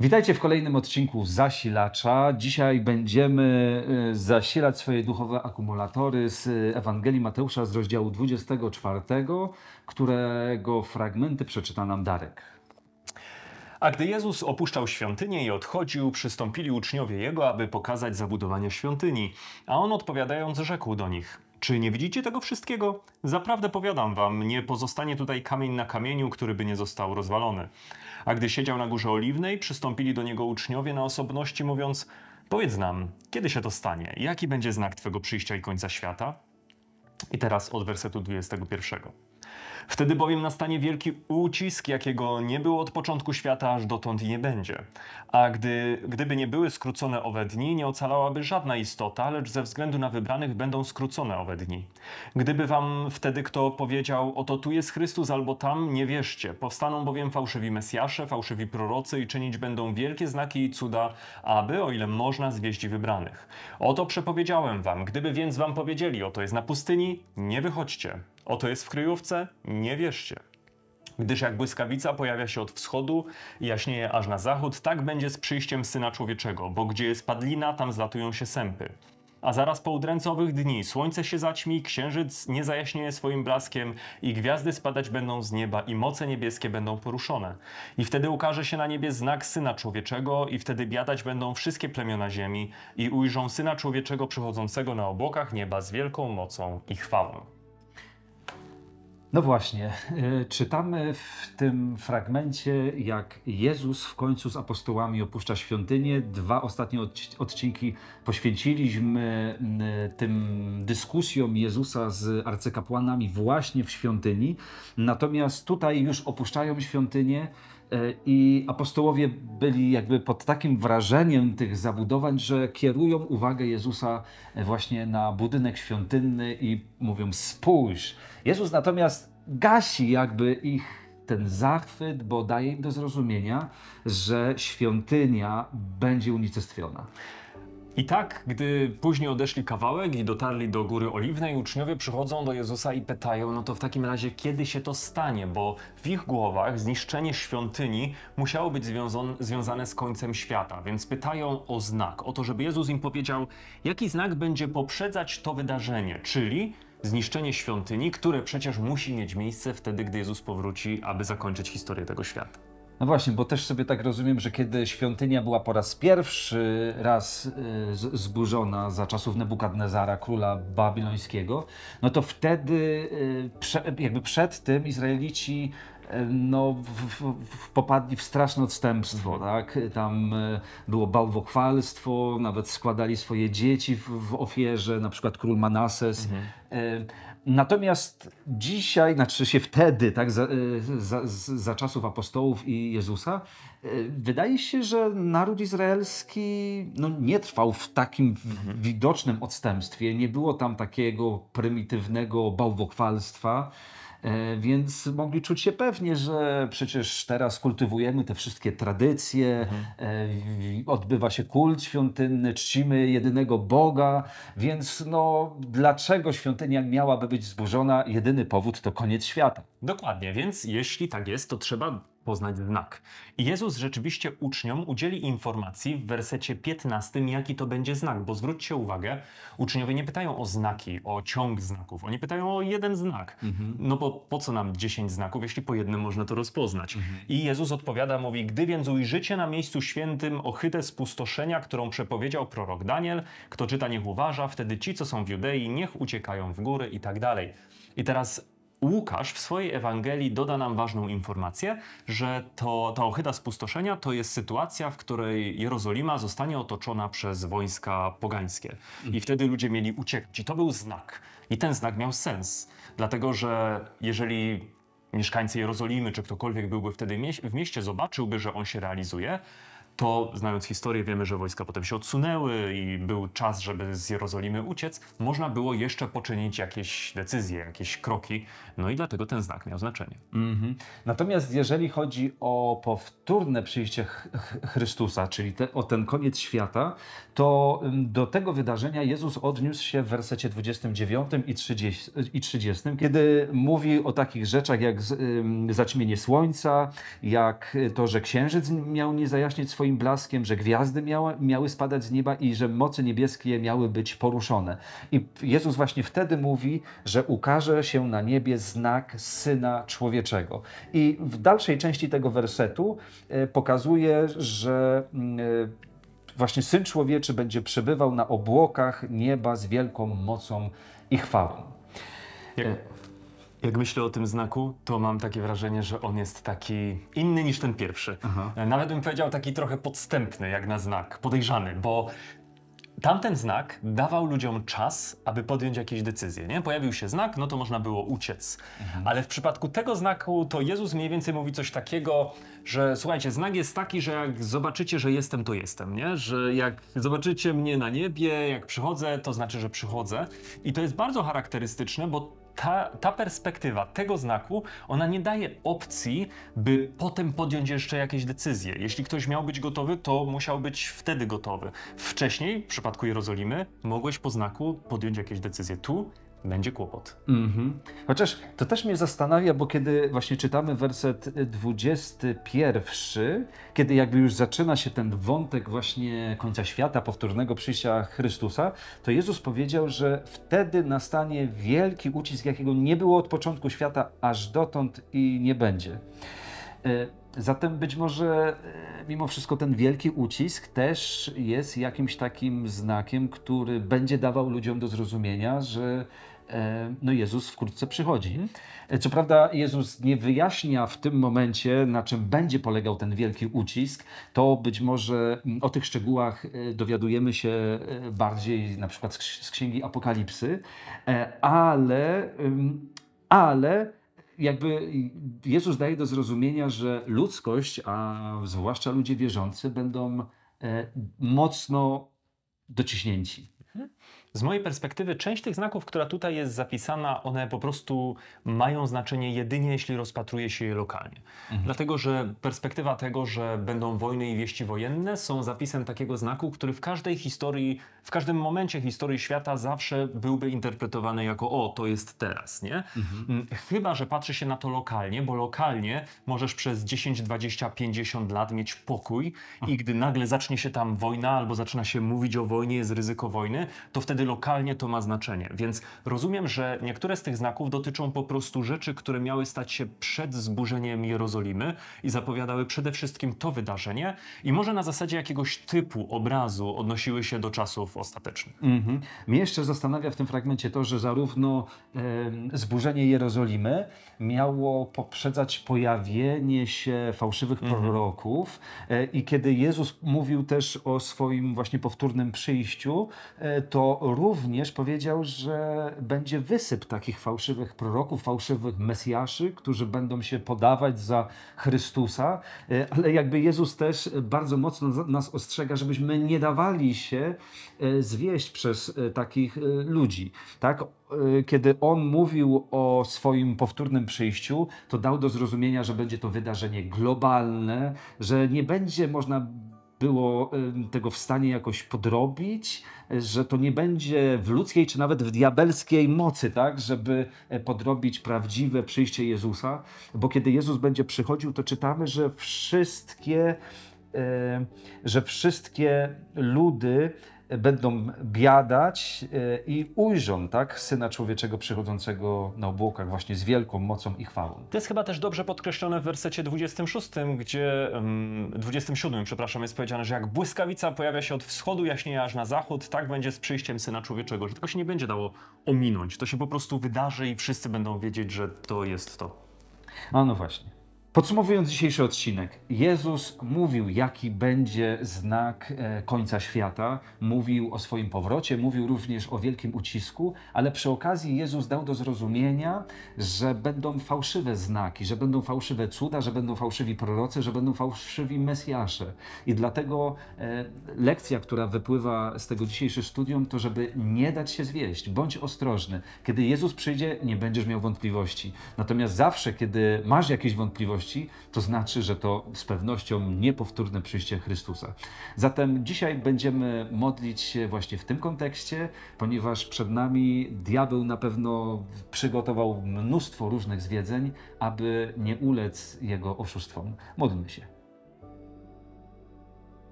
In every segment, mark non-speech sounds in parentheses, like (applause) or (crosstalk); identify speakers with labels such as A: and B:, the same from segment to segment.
A: Witajcie w kolejnym odcinku Zasilacza. Dzisiaj będziemy y, zasilać swoje duchowe akumulatory z y, Ewangelii Mateusza z rozdziału 24,
B: którego fragmenty przeczyta nam Darek. A gdy Jezus opuszczał świątynię i odchodził, przystąpili uczniowie Jego, aby pokazać zabudowanie świątyni. A On odpowiadając rzekł do nich – czy nie widzicie tego wszystkiego? Zaprawdę powiadam wam, nie pozostanie tutaj kamień na kamieniu, który by nie został rozwalony. A gdy siedział na górze oliwnej, przystąpili do niego uczniowie na osobności, mówiąc: Powiedz nam, kiedy się to stanie? Jaki będzie znak Twego przyjścia i końca świata? I teraz od wersetu 21. Wtedy bowiem nastanie wielki ucisk, jakiego nie było od początku świata aż dotąd i nie będzie. A gdy, gdyby nie były skrócone owe dni, nie ocalałaby żadna istota, lecz ze względu na wybranych będą skrócone owe dni. Gdyby wam wtedy kto powiedział, oto tu jest Chrystus albo tam, nie wierzcie. Powstaną bowiem fałszywi Mesjasze, fałszywi prorocy i czynić będą wielkie znaki i cuda, aby, o ile można, zwieść wybranych. Oto przepowiedziałem wam, gdyby więc wam powiedzieli, oto jest na pustyni, nie wychodźcie. Oto jest w kryjówce, nie wierzcie. Gdyż jak błyskawica pojawia się od wschodu, i jaśnieje aż na zachód, tak będzie z przyjściem Syna Człowieczego, bo gdzie jest padlina, tam zlatują się sępy. A zaraz po udręcowych dni słońce się zaćmi, księżyc nie zajaśnieje swoim blaskiem i gwiazdy spadać będą z nieba i moce niebieskie będą poruszone. I wtedy ukaże się na niebie znak Syna Człowieczego i wtedy biadać będą wszystkie plemiona ziemi i ujrzą Syna Człowieczego przychodzącego na obłokach nieba z wielką mocą i chwałą.
A: No właśnie, y, czytamy w tym fragmencie, jak Jezus w końcu z apostołami opuszcza świątynię. Dwa ostatnie odcinki poświęciliśmy y, tym dyskusjom Jezusa z arcykapłanami właśnie w świątyni. Natomiast tutaj już opuszczają świątynię. Y, I apostołowie byli jakby pod takim wrażeniem tych zabudowań, że kierują uwagę Jezusa właśnie na budynek świątynny i mówią: Spójrz. Jezus natomiast gasi jakby ich ten zachwyt, bo daje im do zrozumienia,
B: że świątynia będzie unicestwiona. I tak, gdy później odeszli kawałek i dotarli do Góry Oliwnej, uczniowie przychodzą do Jezusa i pytają, no to w takim razie kiedy się to stanie, bo w ich głowach zniszczenie świątyni musiało być związane z końcem świata, więc pytają o znak, o to, żeby Jezus im powiedział, jaki znak będzie poprzedzać to wydarzenie, czyli zniszczenie świątyni, które przecież musi mieć miejsce wtedy, gdy Jezus powróci, aby zakończyć historię tego świata.
A: No właśnie, bo też sobie tak rozumiem, że kiedy świątynia była po raz pierwszy raz y, zburzona za czasów Nebukadnezara, króla babilońskiego, no to wtedy, y, jakby przed tym Izraelici y, no, w, w, popadli w straszne odstępstwo. Tak? Tam było bałwochwalstwo, nawet składali swoje dzieci w, w ofierze, na przykład król Manases. Mhm. Natomiast dzisiaj, znaczy się wtedy, tak, za, za, za, czasów apostołów i Jezusa, wydaje się, że naród izraelski no, nie trwał w takim mhm. widocznym odstępstwie. Nie było tam takiego prymitywnego bałwochwalstwa. E, więc mogli czuć się pewnie, że przecież teraz kultywujemy te wszystkie tradycje, mhm. E, odbywa się kult świątynny, czcimy jedynego Boga, więc no, dlaczego świątynia miałaby być zburzona? Jedyny powód to koniec
B: świata. Dokładnie, więc jeśli tak jest, to trzeba poznać znak. I Jezus rzeczywiście uczniom udzieli informacji w wersecie 15, jaki to będzie znak, bo zwróćcie uwagę, uczniowie nie pytają o znaki, o ciąg znaków, oni pytają o jeden znak. Mhm. No bo po co nam 10 znaków, jeśli po jednym można to rozpoznać? Mhm. I Jezus odpowiada, mówi, gdy więc ujrzycie na miejscu świętym ohytę spustoszenia, którą przepowiedział prorok Daniel, kto czyta niech uważa, wtedy ci, co są w Judei, niech uciekają w góry i tak dalej. I teraz Łukasz w swojej Ewangelii doda nam ważną informację, że to, ta ohyda spustoszenia to jest sytuacja, w której Jerozolima zostanie otoczona przez wojska pogańskie. I wtedy ludzie mieli uciekać. I to był znak. I ten znak miał sens. Dlatego, że jeżeli mieszkańcy Jerozolimy, czy ktokolwiek byłby wtedy w mieście, zobaczyłby, że on się realizuje, to znając historię wiemy, że wojska potem się odsunęły i był czas, żeby z Jerozolimy uciec, można było jeszcze poczynić jakieś decyzje, jakieś kroki, no i dlatego ten znak miał znaczenie.
A: Mm -hmm. Natomiast jeżeli chodzi o powtórne przyjście Ch Chrystusa, czyli te, o ten koniec świata, to do tego wydarzenia Jezus odniósł się w wersecie 29 i 30, i 30 kiedy mówi o takich rzeczach jak zaćmienie słońca, jak y, to, że księżyc miał nie zajaśnić swoim blaskiem, że gwiazdy miały, miały spadać z nieba i że moce niebieskie miały być poruszone. I Jezus właśnie wtedy mówi, że ukaże się na niebie znak Syna Człowieczego. I w dalszej części tego wersetu e, pokazuje, że mm, e, właśnie Syn Człowieczy będzie przebywał na obłokach
B: nieba z wielką mocą i chwałą. Jak, e, jak myślę o tym znaku, to mam takie wrażenie, że on jest taki inny niż ten pierwszy. Aha. E, nawet bym powiedział taki trochę podstępny jak na znak, podejrzany, bo Tamten znak dawał ludziom czas, aby podjąć jakieś decyzje. Nie? Pojawił się znak, no to można było uciec. Mhm. Ale w przypadku tego znaku to Jezus mniej więcej mówi coś takiego, że słuchajcie, znak jest taki, że jak zobaczycie, że jestem, to jestem. Nie? Że jak zobaczycie mnie na niebie, jak przychodzę, to znaczy, że przychodzę. I to jest bardzo charakterystyczne, bo ta, ta perspektywa tego znaku, ona nie daje opcji, by potem podjąć jeszcze jakieś decyzje. Jeśli ktoś miał być gotowy, to musiał być wtedy gotowy. Wcześniej, w przypadku Jerozolimy, mogłeś po znaku podjąć jakieś decyzje. Tu będzie kłopot. Mm -hmm. Chociaż to też mnie
A: zastanawia, bo kiedy właśnie czytamy werset 21, kiedy jakby już zaczyna się ten wątek właśnie końca świata, powtórnego przyjścia Chrystusa, to Jezus powiedział, że wtedy nastanie wielki ucisk, jakiego nie było od początku świata aż dotąd i nie będzie. E, zatem być może e, mimo wszystko ten wielki ucisk też jest jakimś takim znakiem, który będzie dawał ludziom do zrozumienia, że e, no Jezus wkrótce przychodzi. Mhm. Co prawda Jezus nie wyjaśnia w tym momencie, na czym będzie polegał ten wielki ucisk. To być może mm, o tych szczegółach dowiadujemy się bardziej na przykład z Księgi Apokalipsy, ale, ale jakby Jezus daje do zrozumienia, że ludzkość, a zwłaszcza ludzie
B: wierzący, będą e, mocno dociśnięci. Mhm. Z mojej perspektywy część tych znaków, która tutaj jest zapisana, one po prostu mają znaczenie jedynie, jeśli rozpatruje się je lokalnie. Mhm. Dlatego, że perspektywa tego, że będą wojny i wieści wojenne są zapisem takiego znaku, który w każdej historii, w każdym momencie historii świata zawsze byłby interpretowany jako o, to jest teraz, nie? Mhm. Mm, chyba, że patrzy się na to lokalnie, bo lokalnie możesz przez 10, 20, 50 lat mieć pokój i gdy nagle zacznie się tam wojna albo zaczyna się mówić o wojnie, jest ryzyko wojny, to wtedy lokalnie to ma znaczenie. Więc rozumiem, że niektóre z tych znaków dotyczą po prostu rzeczy, które miały stać się przed zburzeniem Jerozolimy i zapowiadały przede wszystkim to wydarzenie i może na zasadzie jakiegoś typu obrazu odnosiły się do czasów ostatecznych. Mm -hmm. Mnie jeszcze zastanawia w tym fragmencie to, że zarówno e, zburzenie Jerozolimy
A: miało poprzedzać pojawienie się fałszywych mm -hmm. proroków e, i kiedy Jezus mówił też o swoim właśnie powtórnym przyjściu, e, to również powiedział, że będzie wysyp takich fałszywych proroków, fałszywych mesjaszy, którzy będą się podawać za Chrystusa, e, ale jakby Jezus też bardzo mocno nas ostrzega, żebyśmy nie dawali się e, zwieść przez e, takich ludzi. Tak? Kiedy on mówił o swoim powtórnym przyjściu, to dał do zrozumienia, że będzie to wydarzenie globalne, że nie będzie można było tego w stanie jakoś podrobić, e, że to nie będzie w ludzkiej czy nawet w diabelskiej mocy, tak, żeby e, podrobić prawdziwe przyjście Jezusa, bo kiedy Jezus będzie przychodził, to czytamy, że wszystkie e, że wszystkie ludy będą biadać
B: e, i ujrzą tak, Syna Człowieczego przychodzącego na obłokach właśnie z wielką mocą i chwałą. To jest chyba też dobrze podkreślone w wersecie 26, gdzie 27, przepraszam, jest powiedziane, że jak błyskawica pojawia się od wschodu, jaśnieje aż na zachód, tak będzie z przyjściem Syna Człowieczego, że tego się nie będzie dało ominąć, to się po prostu wydarzy i wszyscy będą wiedzieć, że to jest to. A no właśnie. Podsumowując dzisiejszy odcinek, Jezus mówił, jaki
A: będzie znak e, końca świata, mówił o swoim powrocie, mówił również o wielkim ucisku, ale przy okazji Jezus dał do zrozumienia, że będą fałszywe znaki, że będą fałszywe cuda, że będą fałszywi prorocy, że będą fałszywi mesjasze. I dlatego e, lekcja, która wypływa z tego dzisiejszego studium, to żeby nie dać się zwieść, bądź ostrożny. Kiedy Jezus przyjdzie, nie będziesz miał wątpliwości. Natomiast zawsze, kiedy masz jakieś wątpliwości, to znaczy, że to z pewnością niepowtórne przyjście Chrystusa. Zatem dzisiaj będziemy modlić się właśnie w tym kontekście, ponieważ przed nami diabeł na pewno przygotował mnóstwo różnych zwiedzeń, aby nie ulec jego oszustwom. Modlmy się.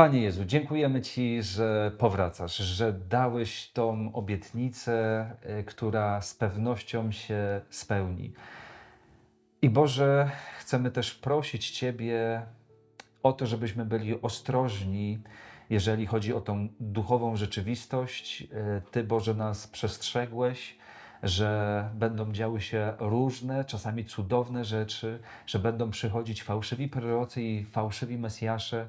A: Panie Jezu, dziękujemy Ci, że powracasz, że dałeś tą obietnicę, e, która z pewnością się spełni. I Boże, chcemy też prosić Ciebie o to, żebyśmy byli ostrożni, jeżeli chodzi o tą duchową rzeczywistość. E, Ty, Boże, nas przestrzegłeś, że będą działy się różne, czasami cudowne rzeczy, że będą przychodzić fałszywi prorocy i fałszywi mesjasze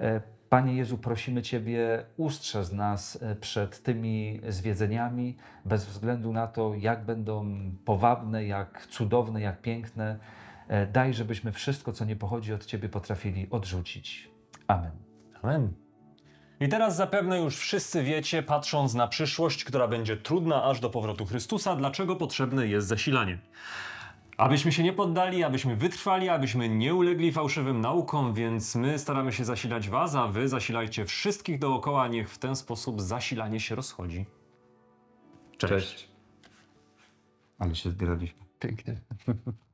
A: e, Panie Jezu, prosimy Ciebie, ustrzeż nas e, przed tymi zwiedzeniami, bez względu na to, jak będą powabne, jak cudowne, jak piękne. E, daj, żebyśmy wszystko, co nie pochodzi od Ciebie, potrafili
B: odrzucić. Amen. Amen. I teraz zapewne już wszyscy wiecie, patrząc na przyszłość, która będzie trudna aż do powrotu Chrystusa, dlaczego potrzebne jest zasilanie. Abyśmy się nie poddali, abyśmy wytrwali, abyśmy nie ulegli fałszywym naukom, więc my staramy się zasilać Was, a Wy zasilajcie wszystkich dookoła, niech w ten sposób zasilanie się rozchodzi.
A: Cześć. Cześć. Ale się zbieraliśmy. Pięknie. (laughs)